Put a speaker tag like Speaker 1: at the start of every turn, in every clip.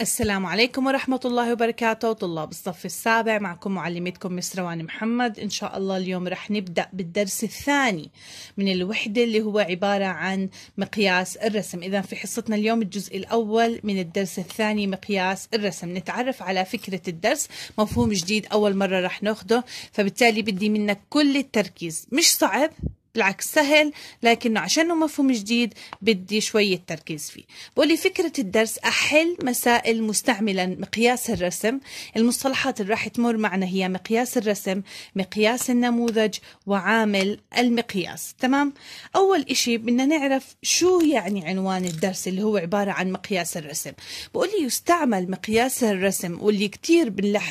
Speaker 1: السلام عليكم ورحمة الله وبركاته طلاب الصف السابع معكم معلمتكم مسروان محمد إن شاء الله اليوم رح نبدأ بالدرس الثاني من الوحدة اللي هو عبارة عن مقياس الرسم إذا في حصتنا اليوم الجزء الأول من الدرس الثاني مقياس الرسم نتعرف على فكرة الدرس مفهوم جديد أول مرة رح ناخده فبالتالي بدي منك كل التركيز مش صعب بالعكس سهل لكنه عشانه مفهوم جديد بدي شوية تركيز فيه بقول لي فكرة الدرس أحل مسائل مستعملا مقياس الرسم المصطلحات اللي راح تمر معنا هي مقياس الرسم مقياس النموذج وعامل المقياس تمام أول إشي بدنا نعرف شو يعني عنوان الدرس اللي هو عبارة عن مقياس الرسم بقول لي يستعمل مقياس الرسم واللي كتير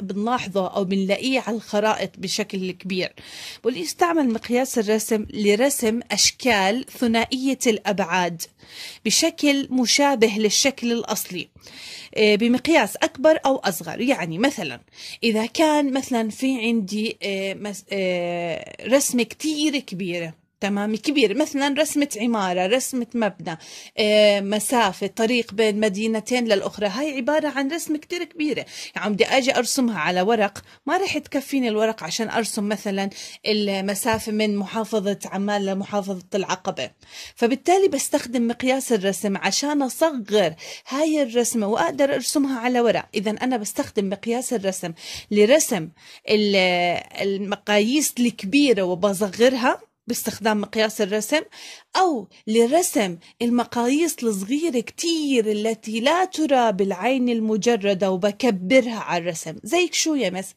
Speaker 1: بنلاحظه أو بنلاقيه على الخرائط بشكل كبير بقول لي يستعمل مقياس الرسم لرسم أشكال ثنائية الأبعاد بشكل مشابه للشكل الأصلي آه، بمقياس أكبر أو أصغر يعني مثلا إذا كان مثلا في عندي آه، آه، رسمة كتير كبيرة تمام كبير مثلا رسمة عمارة رسمة مبنى آه، مسافة طريق بين مدينتين للأخرى هاي عبارة عن رسمة كتير كبيرة يعني بدي أجي أرسمها على ورق ما رح تكفيني الورق عشان أرسم مثلا المسافة من محافظة عمان لمحافظة العقبة فبالتالي بستخدم مقياس الرسم عشان أصغر هاي الرسمة وأقدر أرسمها على ورق إذا أنا بستخدم مقياس الرسم لرسم المقاييس الكبيرة وبصغرها باستخدام مقياس الرسم أو لرسم المقاييس الصغيرة كتير التي لا ترى بالعين المجردة وبكبرها على الرسم زي شو يا مس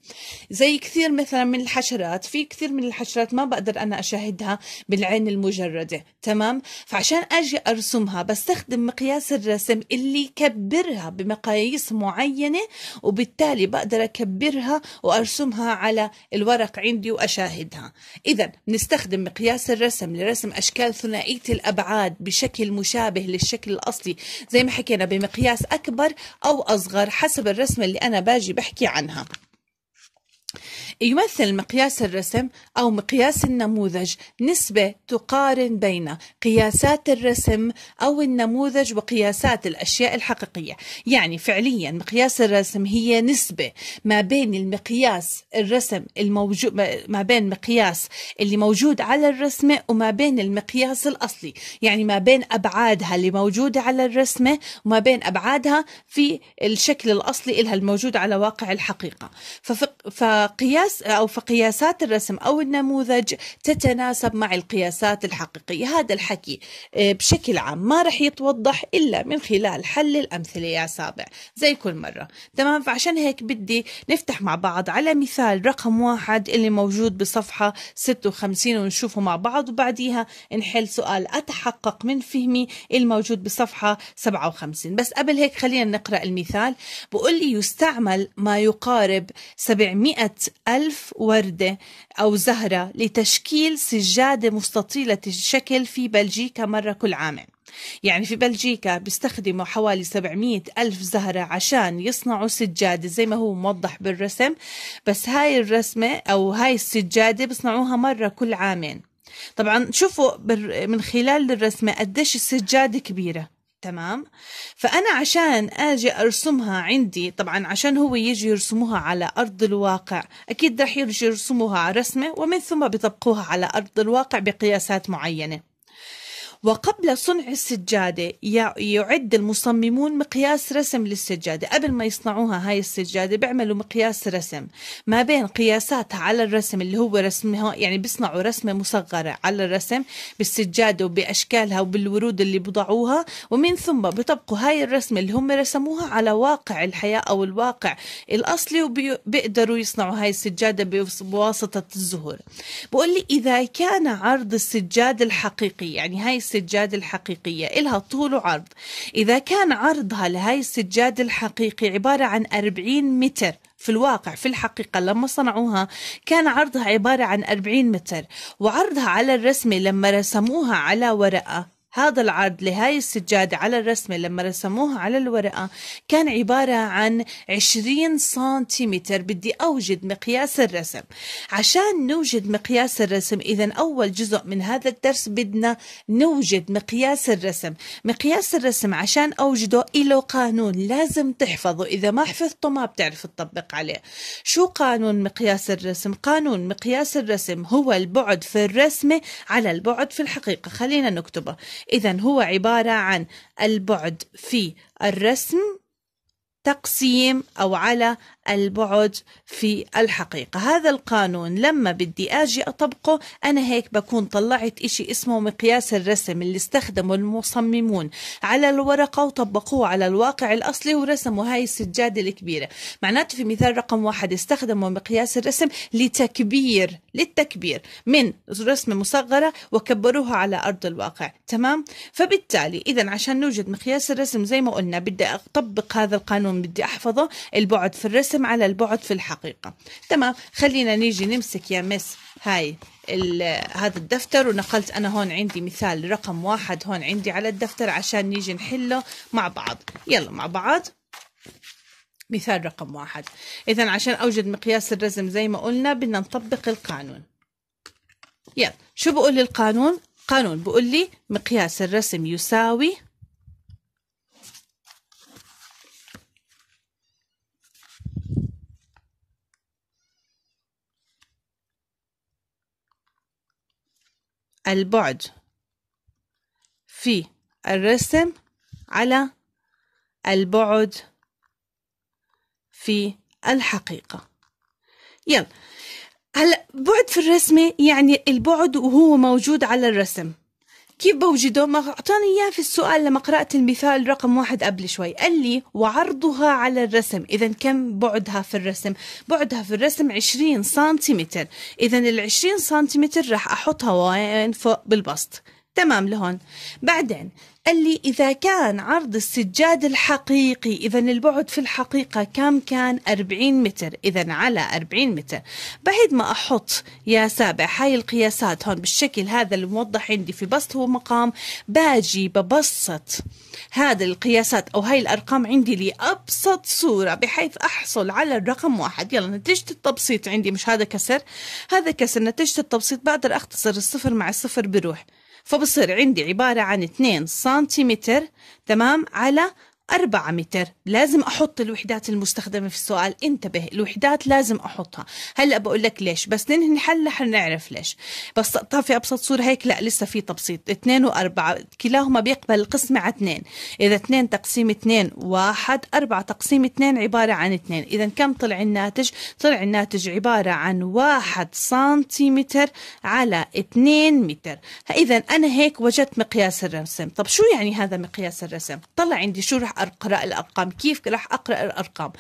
Speaker 1: زي كثير مثلا من الحشرات في كثير من الحشرات ما بقدر أنا أشاهدها بالعين المجردة تمام فعشان أجي أرسمها بستخدم مقياس الرسم اللي يكبرها بمقاييس معينة وبالتالي بقدر أكبرها وأرسمها على الورق عندي وأشاهدها إذا بنستخدم قياس الرسم لرسم أشكال ثنائية الأبعاد بشكل مشابه للشكل الأصلي زي ما حكينا بمقياس أكبر أو أصغر حسب الرسمة اللي أنا باجي بحكي عنها يمثل مقياس الرسم أو مقياس النموذج نسبة تقارن بين قياسات الرسم أو النموذج وقياسات الأشياء الحقيقية يعني فعليا مقياس الرسم هي نسبة ما بين المقياس الرسم الموجود ما بين مقياس اللي موجود على الرسمة وما بين المقياس الأصلي يعني ما بين أبعادها اللي موجودة على الرسمة وما بين أبعادها في الشكل الأصلي إلها الموجود على واقع الحقيقة فقياس قياس أو فقياسات الرسم أو النموذج تتناسب مع القياسات الحقيقية هذا الحكي آه، بشكل عام ما رح يتوضح إلا من خلال حل الأمثلة يا سابع زي كل مرة تمام فعشان هيك بدي نفتح مع بعض على مثال رقم واحد اللي موجود بصفحة 56 ونشوفه مع بعض وبعديها نحل سؤال أتحقق من فهمي الموجود بصفحة 57 بس قبل هيك خلينا نقرأ المثال بقول لي يستعمل ما يقارب 700 ألف وردة أو زهرة لتشكيل سجادة مستطيلة الشكل في بلجيكا مرة كل عام يعني في بلجيكا بيستخدموا حوالي 700 ألف زهرة عشان يصنعوا سجادة زي ما هو موضح بالرسم بس هاي الرسمة أو هاي السجادة بيصنعوها مرة كل عامين طبعا شوفوا من خلال الرسمة قديش السجادة كبيرة تمام فأنا عشان أجي أرسمها عندي طبعا عشان هو يجي يرسموها على أرض الواقع أكيد رح يجي يرسموها رسمة ومن ثم بيطبقوها على أرض الواقع بقياسات معينة وقبل صنع السجادة يعد المصممون مقياس رسم للسجادة قبل ما يصنعوها هاي السجادة بيعملوا مقياس رسم ما بين قياساتها على الرسم اللي هو رسمها يعني بيصنعوا رسمة مصغرة على الرسم بالسجادة وبأشكالها وبالورود اللي بضعوها ومن ثم بيطبقوا هاي الرسمة اللي هم رسموها على واقع الحياة أو الواقع الأصلي وبيقدروا يصنعوا هاي السجادة بواسطة الزهور بقول لي إذا كان عرض السجادة الحقيقي يعني هاي السجادة السجاد الحقيقية إلها طول وعرض إذا كان عرضها لهاي السجاد الحقيقي عبارة عن 40 متر في الواقع في الحقيقة لما صنعوها كان عرضها عبارة عن 40 متر وعرضها على الرسمة لما رسموها على ورقة هذا العرض لهاي السجادة على الرسمة لما رسموها على الورقة كان عبارة عن 20 سنتيمتر بدي أوجد مقياس الرسم عشان نوجد مقياس الرسم إذا أول جزء من هذا الدرس بدنا نوجد مقياس الرسم مقياس الرسم عشان أوجده إله قانون لازم تحفظه إذا ما حفظته ما بتعرف تطبق عليه شو قانون مقياس الرسم قانون مقياس الرسم هو البعد في الرسمة على البعد في الحقيقة خلينا نكتبه إذا هو عبارة عن البعد في الرسم تقسيم أو على البعد في الحقيقة هذا القانون لما بدي أجي أطبقه أنا هيك بكون طلعت إشي اسمه مقياس الرسم اللي استخدمه المصممون على الورقة وطبقوه على الواقع الأصلي ورسموا هاي السجادة الكبيرة معناته في مثال رقم واحد استخدموا مقياس الرسم لتكبير للتكبير من رسمة مصغرة وكبروها على أرض الواقع تمام فبالتالي إذا عشان نوجد مقياس الرسم زي ما قلنا بدي أطبق هذا القانون بدي أحفظه البعد في الرسم الرسم على البعد في الحقيقة تمام خلينا نيجي نمسك يا مس هاي هذا الدفتر ونقلت أنا هون عندي مثال رقم واحد هون عندي على الدفتر عشان نيجي نحله مع بعض يلا مع بعض مثال رقم واحد إذا عشان أوجد مقياس الرسم زي ما قلنا بدنا نطبق القانون يلا شو بقول القانون قانون بقول لي مقياس الرسم يساوي البعد في الرسم على البعد في الحقيقة يلا هلا بعد في الرسمة يعني البعد وهو موجود على الرسم كيف بوجده؟ ما أعطاني إياه في السؤال لما قرأت المثال رقم واحد قبل شوي قال لي وعرضها على الرسم إذا كم بعدها في الرسم؟ بعدها في الرسم 20 سنتيمتر إذا ال 20 سنتيمتر راح أحطها وين فوق بالبسط تمام لهون بعدين قال لي إذا كان عرض السجاد الحقيقي إذا البعد في الحقيقة كم كان 40 متر إذا على 40 متر بعد ما أحط يا سابع هاي القياسات هون بالشكل هذا الموضح عندي في بسط ومقام باجي ببسط هذا القياسات أو هاي الأرقام عندي لأبسط صورة بحيث أحصل على الرقم واحد يلا نتيجة التبسيط عندي مش هذا كسر هذا كسر نتيجة التبسيط بقدر أختصر الصفر مع الصفر بروح فبصير عندي عبارة عن 2 سنتيمتر تمام على 4 متر لازم أحط الوحدات المستخدمة في السؤال انتبه الوحدات لازم أحطها هلأ بقول لك ليش بس ننهي الحل حنعرف ليش بس في أبسط صورة هيك لا لسه في تبسيط 2 و4 كلاهما بيقبل القسمة على 2 إذا 2 تقسيم 2 1 4 تقسيم 2 عبارة عن 2 إذا كم طلع الناتج طلع الناتج عبارة عن 1 سنتيمتر على 2 متر إذا أنا هيك وجدت مقياس الرسم طب شو يعني هذا مقياس الرسم طلع عندي شو رح أقرأ الأرقام كيف راح أقرأ الأرقام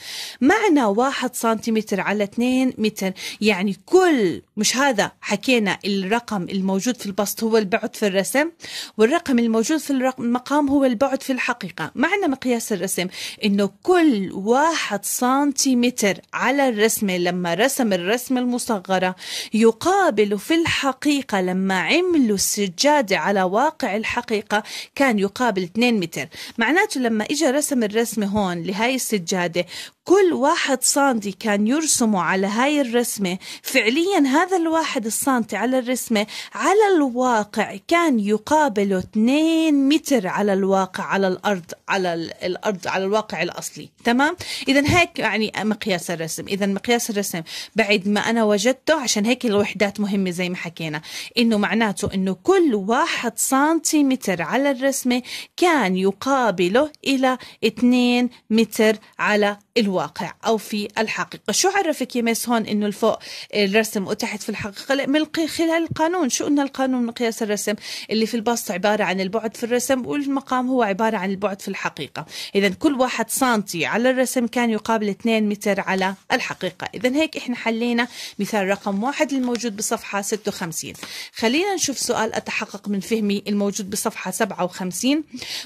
Speaker 1: معنى واحد سنتيمتر على 2 متر يعني كل مش هذا حكينا الرقم الموجود في البسط هو البعد في الرسم والرقم الموجود في المقام هو البعد في الحقيقة معنى مقياس الرسم إنه كل واحد سنتيمتر على الرسمة لما رسم الرسمة المصغرة يقابل في الحقيقة لما عملوا السجادة على واقع الحقيقة كان يقابل 2 متر معناته لما اجى رسم الرسمة هون لهي السجادة كل واحد صاندي كان يرسمه على هاي الرسمة فعليا هذا الواحد الصاندي على الرسمة على الواقع كان يقابله 2 متر على الواقع على الأرض على الأرض على الواقع الأصلي تمام إذا هيك يعني مقياس الرسم إذا مقياس الرسم بعد ما أنا وجدته عشان هيك الوحدات مهمة زي ما حكينا إنه معناته إنه كل واحد سنتيمتر على الرسمة كان يقابله إلى 2 متر على الواقع أو في الحقيقة شو عرفك يا ميس هون إنه الفوق إيه، الرسم وتحت في الحقيقة لا من خلال القانون شو قلنا القانون مقياس الرسم اللي في البسط عبارة عن البعد في الرسم والمقام هو عبارة عن البعد في الحقيقة إذا كل واحد سنتي على الرسم كان يقابل 2 متر على الحقيقة إذا هيك إحنا حلينا مثال رقم واحد الموجود بصفحة 56 خلينا نشوف سؤال أتحقق من فهمي الموجود بصفحة 57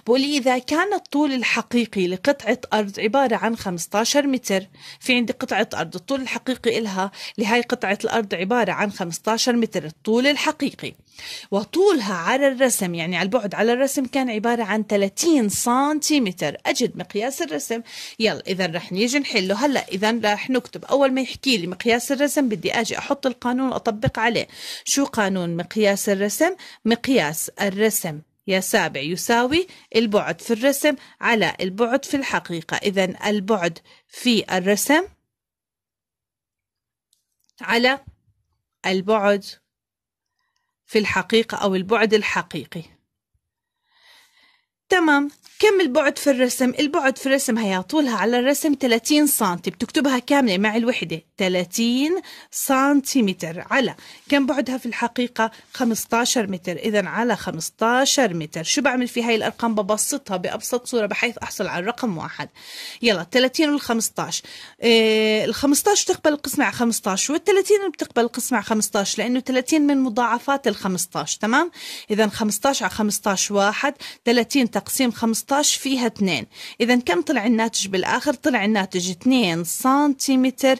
Speaker 1: بقول إذا كان الطول الحقيقي لقطعة أرض عبارة عن 15 15 متر في عندي قطعة أرض الطول الحقيقي إلها لهاي قطعة الأرض عبارة عن 15 متر الطول الحقيقي وطولها على الرسم يعني على البعد على الرسم كان عبارة عن 30 سنتيمتر أجد مقياس الرسم يلا إذا رح نيجي نحله هلأ إذا رح نكتب أول ما يحكي لي مقياس الرسم بدي أجي أحط القانون وأطبق عليه شو قانون مقياس الرسم مقياس الرسم يا سابع يساوي البعد في الرسم على البعد في الحقيقة إذا البعد في الرسم على البعد في الحقيقة أو البعد الحقيقي تمام كم البعد في الرسم؟ البعد في الرسم هي طولها على الرسم 30 سنتي بتكتبها كاملة مع الوحدة 30 سنتيمتر على كم بعدها في الحقيقة 15 متر إذا على 15 متر شو بعمل في هاي الأرقام ببسطها بأبسط صورة بحيث أحصل على الرقم واحد يلا 30 وال 15 إيه ال 15 بتقبل القسمة على 15 وال 30 بتقبل القسمة على 15 لأنه 30 من مضاعفات ال 15 تمام إذا 15 على 15 واحد 30 تقسيم 15 فيها 2 إذا كم طلع الناتج بالآخر طلع الناتج 2 سنتيمتر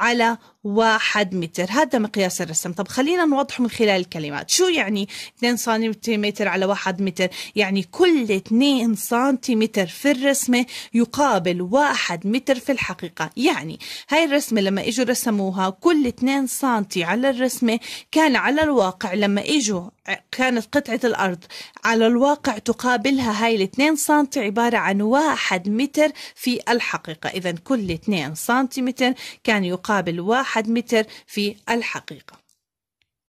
Speaker 1: على واحد متر هذا مقياس الرسم طب خلينا نوضحه من خلال الكلمات شو يعني 2 سنتيمتر على 1 متر يعني كل 2 سنتيمتر في الرسمة يقابل 1 متر في الحقيقة يعني هاي الرسمة لما اجوا رسموها كل 2 سنتي على الرسمة كان على الواقع لما اجوا كانت قطعة الأرض على الواقع تقابلها هاي 2 سنتي عبارة عن واحد متر في الحقيقة إذا كل 2 سنتيمتر كان يقابل واحد واحد متر في الحقيقة